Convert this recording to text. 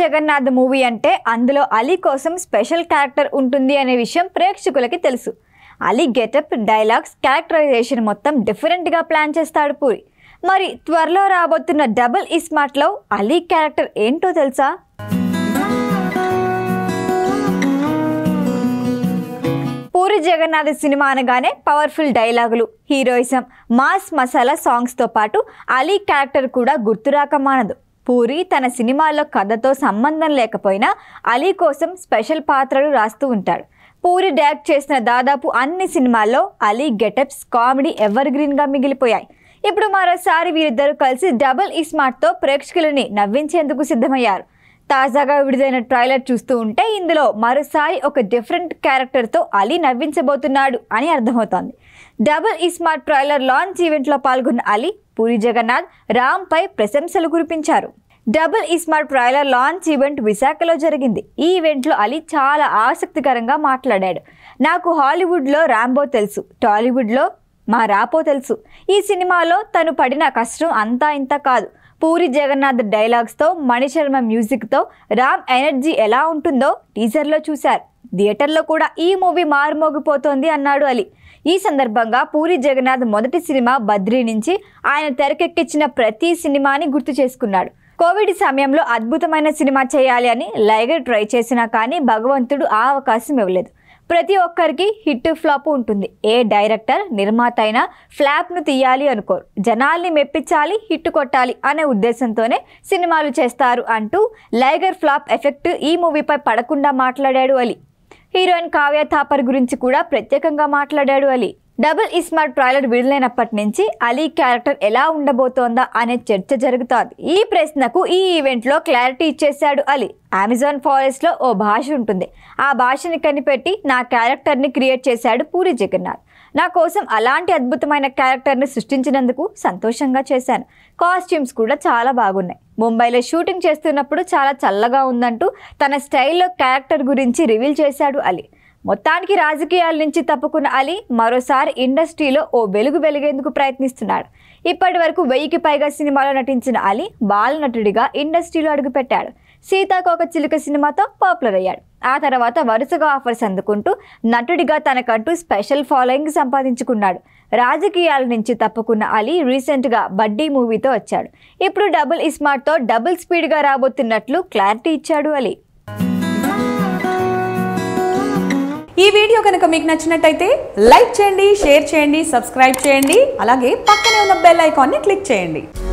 Jagannadh movie అంటే అందులో అలీ కోసం స్పెషల్ క్యారెక్టర్ ఉంటుంది అనే విషయం ప్రేక్షకులకి తెలుసు అలీ గెటప్ డైలాగ్స్ క్యారెక్టరైజేషన్ మొత్తం డిఫరెంట్గా ప్లాన్ చేస్తాడు పూరి మరి త్వరలో రాబోతున్న డబుల్ ఇస్మార్ట్లో అలీ క్యారెక్టర్ ఏంటో తెలుసా పూరి జగన్నాథ్ సినిమా అనగానే పవర్ఫుల్ డైలాగులు హీరోయిజం మాస్ మసాలా సాంగ్స్తో పాటు అలీ క్యారెక్టర్ కూడా గుర్తురాక మానదు పూరి తన సినిమాల్లో కథతో సంబంధం లేకపోయినా అలీ కోసం స్పెషల్ పాత్రలు రాస్తూ ఉంటాడు పూరి డైరెక్ట్ చేసిన దాదాపు అన్ని సినిమాల్లో అలీ గెటప్స్ కామెడీ ఎవర్ గ్రీన్గా మిగిలిపోయాయి ఇప్పుడు మరోసారి వీరిద్దరూ కలిసి డబుల్ ఇస్మార్ట్తో ప్రేక్షకులని నవ్వించేందుకు సిద్ధమయ్యారు తాజాగా విడుదలైన ట్రైలర్ చూస్తూ ఉంటే ఇందులో మరోసారి ఒక డిఫరెంట్ క్యారెక్టర్తో అలీ నవ్వించబోతున్నాడు అని అర్థమవుతోంది డబుల్ ఇస్మార్ట్ ట్రైలర్ లాంచ్ ఈవెంట్లో పాల్గొన్న అలీ పూరి జగన్నాథ్ రామ్పై ప్రశంసలు కురిపించారు double iSmart trailer launch event విశాఖలో జరిగింది ఈ ఈవెంట్లో అలీ చాలా ఆసక్తికరంగా మాట్లాడాడు నాకు హాలీవుడ్లో రాంబో తెలుసు టాలీవుడ్లో మా రాపో తెలుసు ఈ సినిమాలో తను పడిన కష్టం అంతా ఇంత కాదు పూరి జగన్నాథ్ డైలాగ్స్తో మణిశర్మ మ్యూజిక్తో రామ్ ఎనర్జీ ఎలా ఉంటుందో టీజర్లో చూశారు థియేటర్లో కూడా ఈ మూవీ మారుమోగిపోతోంది అన్నాడు అలీ ఈ సందర్భంగా పూరి జగన్నాథ్ మొదటి సినిమా బద్రి నుంచి ఆయన తెరకెక్కించిన ప్రతి సినిమాని గుర్తు చేసుకున్నాడు కోవిడ్ సమయంలో అద్భుతమైన సినిమా చేయాలి అని లైగర్ ట్రై చేసినా కానీ భగవంతుడు ఆ అవకాశం ఇవ్వలేదు ప్రతి ఒక్కరికి హిట్ ఫ్లాప్ ఉంటుంది ఏ డైరెక్టర్ నిర్మాత అయినా ఫ్లాప్ను తీయాలి అనుకోరు జనాల్ని మెప్పించాలి హిట్ కొట్టాలి అనే ఉద్దేశంతోనే సినిమాలు చేస్తారు అంటూ లైగర్ ఫ్లాప్ ఎఫెక్ట్ ఈ మూవీపై పడకుండా మాట్లాడాడు అలీ హీరోయిన్ కావ్య థాపర్ గురించి కూడా ప్రత్యేకంగా మాట్లాడాడు అలీ డబుల్ ఇస్మార్ట్ ట్రైలర్ విడుదలైనప్పటి నుంచి అలీ క్యారెక్టర్ ఎలా ఉండబోతోందా అనే చర్చ జరుగుతోంది ఈ ప్రశ్నకు ఈ ఈవెంట్లో క్లారిటీ ఇచ్చేశాడు అలీ అమెజాన్ ఫారెస్ట్లో ఓ భాష ఉంటుంది ఆ భాషని కనిపెట్టి నా క్యారెక్టర్ని క్రియేట్ చేశాడు పూరి జగన్నాథ్ నా కోసం అలాంటి అద్భుతమైన క్యారెక్టర్ని సృష్టించినందుకు సంతోషంగా చేశాను కాస్ట్యూమ్స్ కూడా చాలా బాగున్నాయి ముంబైలో షూటింగ్ చేస్తున్నప్పుడు చాలా చల్లగా ఉందంటూ తన స్టైల్లో క్యారెక్టర్ గురించి రివీల్ చేశాడు అలీ మొత్తానికి రాజకీయాల నుంచి తప్పుకున్న అలీ మరోసారి ఇండస్ట్రీలో ఓ వెలుగు వెలిగేందుకు ప్రయత్నిస్తున్నాడు ఇప్పటి వరకు వెయ్యికి పైగా సినిమాలో నటించిన అలీ బాలనటుడిగా ఇండస్ట్రీలో అడుగుపెట్టాడు సీతాకోక చిలుక సినిమాతో పాపులర్ అయ్యాడు ఆ తర్వాత వరుసగా ఆఫర్స్ అందుకుంటూ నటుడిగా తనకంటూ స్పెషల్ ఫాలోయింగ్ సంపాదించుకున్నాడు రాజకీయాల నుంచి తప్పుకున్న అలీ రీసెంట్గా బడ్డీ మూవీతో వచ్చాడు ఇప్పుడు డబుల్ ఇస్మార్ట్తో డబుల్ స్పీడ్గా రాబోతున్నట్లు క్లారిటీ ఇచ్చాడు అలీ ఈ వీడియో కనుక మీకు నచ్చినట్టయితే లైక్ చేయండి షేర్ చేయండి సబ్స్క్రైబ్ చేయండి అలాగే పక్కనే ఉన్న బెల్ ఐకాన్ని క్లిక్ చేయండి